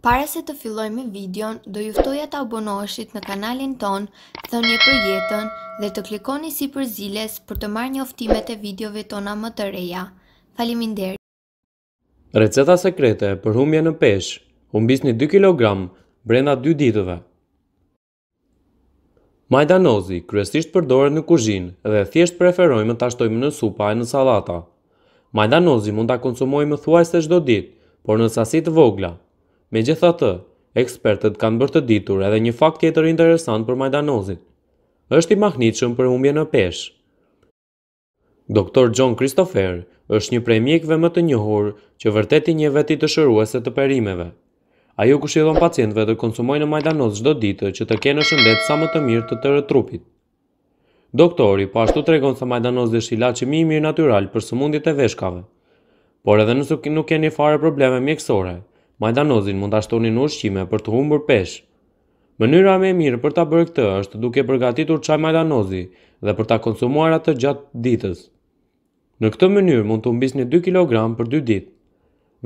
Pare se të filloj me videon, do juftoja të abonoshit në kanalin ton, thënje për jetën dhe të klikoni si për ziles për të marrë një oftimet e videove tona më të reja. Falimin deri! Receta sekrete për humje në pesh, humbis një 2 kg brenda 2 ditëve. Majdanozi, kryesisht përdore në kuzhinë dhe thjesht preferojmë të ashtojme në supa e në salata. Majdanozi mund të konsumojmë thuaj se shdo ditë, por në sasit vogla, Me gjitha të, ekspertët kanë bërë të ditur edhe një fakt tjetër interesant për majdanozit. Êshtë i mahnitë shumë për humbje në peshë. Doktor John Christopher është një prej mjekve më të njohur që vërteti një veti të shëruese të perimeve. A ju kushidhon pacientve të konsumojnë në majdanoz shdo ditë që të kene shëndet sa më të mirë të të rëtrupit. Doktori pashtu po të tregon se majdanoz dhe shila që mi mirë natural për së mundit e veshkave, por edhe nëse nuk keni fare probleme mjekësore, majdanozin mund të ashtoni në ushqime për të humbur pesh. Mënyra me mirë për të bërë këtë është duke përgatitur qaj majdanozi dhe për të konsumuar atë gjatë ditës. Në këtë mënyrë mund të umbis një 2 kg për 2 ditë.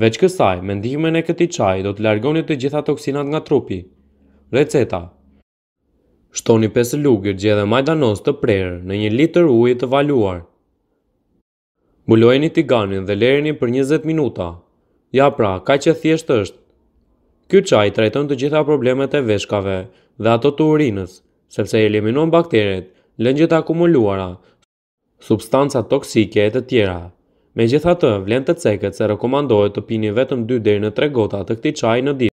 Veç kësaj, me ndihmën e këti qaj do të largoni të gjitha toksinat nga trupi. Receta Shtoni 5 lugër gjedhe majdanoz të prerë në një liter ujë të valuar. Bullojni tiganin dhe lereni për 20 minuta, Ja pra, ka që thjesht është. Ky çaj trajton të gjitha problemet e veshkave dhe ato të urinës, sepse eliminon bakteret, lëngjet akumuluara, substanca toksike e të tjera. Me gjitha të, vlen të ceket se rekomandohet të pini vetëm 2 deri në 3 gota të këti qaj në ditë.